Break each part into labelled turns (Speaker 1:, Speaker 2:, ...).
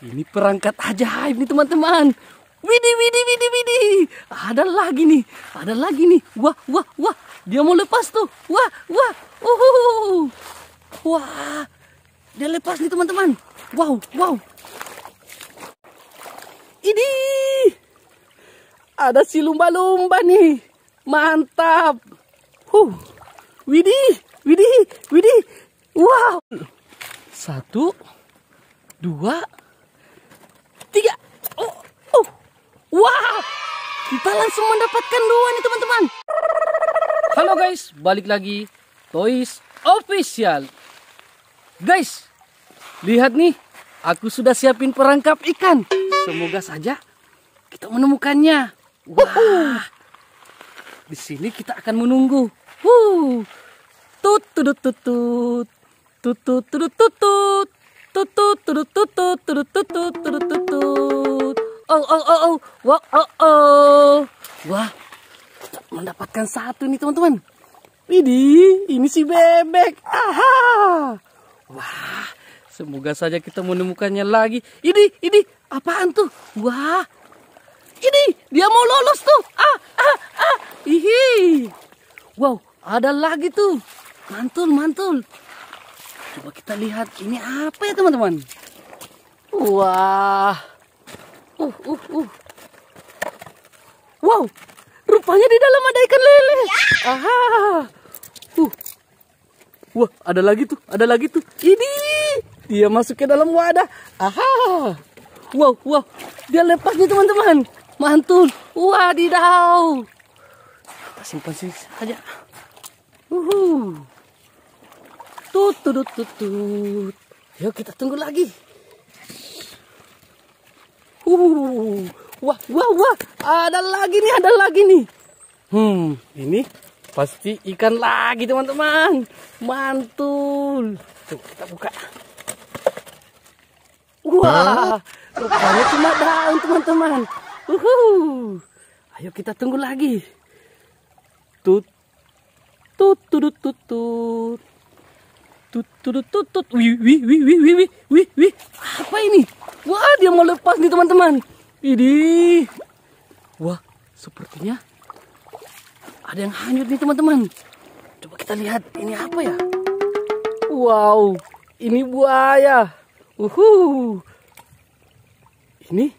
Speaker 1: Ini perangkat ajaib nih teman-teman. Widi Widi Widi Widi. Ada lagi nih, ada lagi nih. Wah, wah, wah. Dia mau lepas tuh. Wah, wah. Uhuh. Wah. Dia lepas nih teman-teman. Wow, wow. Ini ada si lumba-lumba nih. Mantap. Huh. Widi Widi. widih. Wow. Satu, dua, tiga. Oh, oh, wow. Kita langsung mendapatkan dua nih teman-teman. Halo guys, balik lagi Toys Official. Guys, lihat nih, aku sudah siapin perangkap ikan. Semoga saja kita menemukannya. Wah. Di sini kita akan menunggu. Huh, Tut tut tut tut tut tut tut tut tutut tutut tutut tutut tutut tutut tutut oh oh oh oh wah oh oh wah mendapatkan satu nih teman-teman ini ini si bebek. Aha. Wah, semoga saja kita menemukannya lagi. Ini, ini, apaan tuh? Wah, ini dia mau lolos tuh. Ah, ah, ah. Ihi. Wow, ada lagi tuh. Mantul, mantul. Coba kita lihat ini apa ya teman-teman. Wah. Uh, uh, uh. Wow. Rupanya di dalam ada ikan lele. Ya. Aha. Uh. Wah, ada lagi tuh, ada lagi tuh. Ini dia masuk ke dalam wadah. Aha. Wow, wow. Dia lepas nih teman-teman. Mantul. Wadidaw. Kita simpan sini saja. Uhuh. Tut, tut, tut, tut. Yuk kita tunggu lagi. Uh, uh, uh, uh, wah, wah, wah. Ada lagi nih, ada lagi nih. Hmm, ini pasti ikan lagi teman-teman. Mantul. Tuh, kita buka. Wah, rupanya cuma daun teman-teman. Uhuh. Ayo kita tunggu lagi. Tut, tut, tut, tut, tut tut tut tut tut wih wih wih wih wih wih wih wih apa ini wah dia mau lepas nih teman-teman ini wah sepertinya ada yang hanyut nih teman-teman coba kita lihat ini apa ya wow ini buaya uhu ini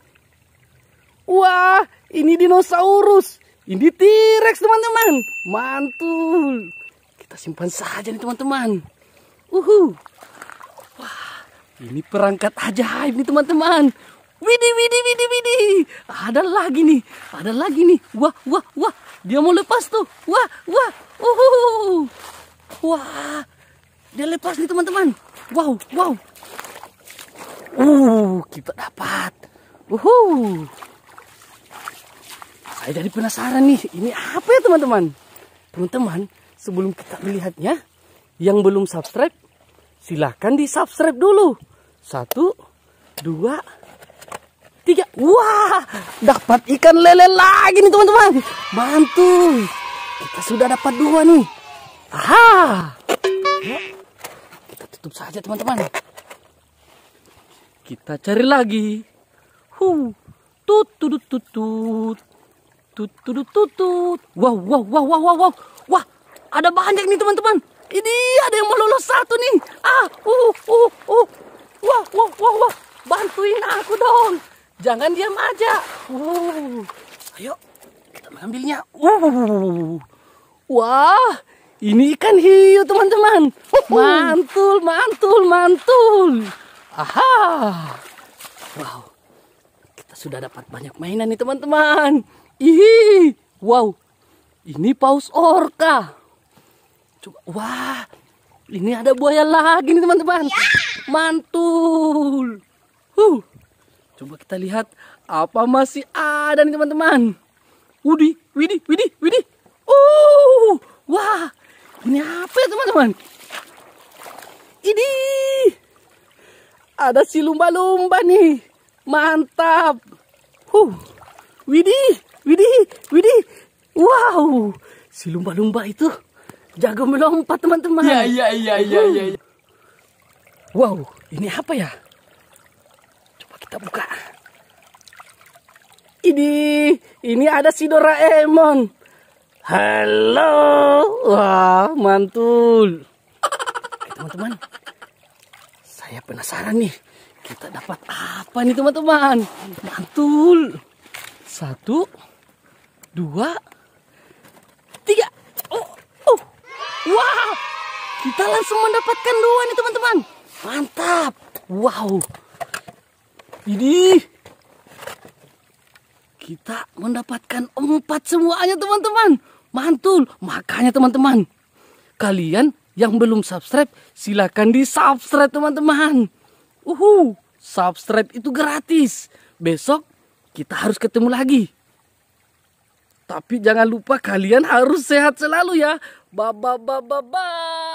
Speaker 1: wah ini dinosaurus ini T-Rex teman-teman mantul kita simpan saja nih teman-teman Uhu. Wah, ini perangkat ajaib nih teman-teman. Widi, widi, widi, widi. Ada lagi nih, ada lagi nih. Wah, wah, wah. Dia mau lepas tuh. Wah, wah. Uhu. Wah, dia lepas nih teman-teman. Wow, wow. Uh, kita dapat. Uhu. Saya jadi penasaran nih, ini apa ya teman-teman? Teman-teman, sebelum kita melihatnya, yang belum subscribe, silahkan di subscribe dulu. Satu, dua, tiga. Wah, dapat ikan lele lagi nih teman-teman. Mantul. Kita sudah dapat dua nih. Aha. Ya, kita tutup saja teman-teman. Kita cari lagi. Huh. Tut tut tut tut. Tut tut tut tut. Wow wow wow wow wow wow. Wah, ada banyak nih teman-teman. Ini ada yang mau lolos satu nih. Ah, uh, uh, uh. Wah, wah, wah, wah. Bantuin aku dong. Jangan diam aja. Uh. Ayo, kita mengambilnya. Uh. Wah, ini ikan hiu teman-teman. Uh-huh. Mantul, mantul, mantul. Aha. Wow. Kita sudah dapat banyak mainan nih teman-teman. Ih, wow. Ini paus orka. Coba, wah, ini ada buaya lagi nih teman-teman. Ya. Mantul. Huh. Coba kita lihat apa masih ada nih teman-teman. Widi, Widi, Widi, Widi. Uh, wah, ini apa ya teman-teman? Ini ada si lumba-lumba nih. Mantap. Huh. Widi, Widi, Widi. Wow, si lumba-lumba itu Jago melompat teman-teman. Iya iya iya iya hmm. iya. Ya. Wow, ini apa ya? Coba kita buka. Ini, ini ada si Doraemon. Halo, wah mantul. Eh, teman-teman, saya penasaran nih. Kita dapat apa nih teman-teman? Mantul. Satu, dua, tiga. Kita langsung mendapatkan dua nih teman-teman. Mantap. Wow. Ini kita mendapatkan empat semuanya teman-teman. Mantul. Makanya teman-teman, kalian yang belum subscribe silahkan di subscribe teman-teman. Uhu, subscribe itu gratis. Besok kita harus ketemu lagi. Tapi jangan lupa kalian harus sehat selalu ya. Bye bye bye bye. bye.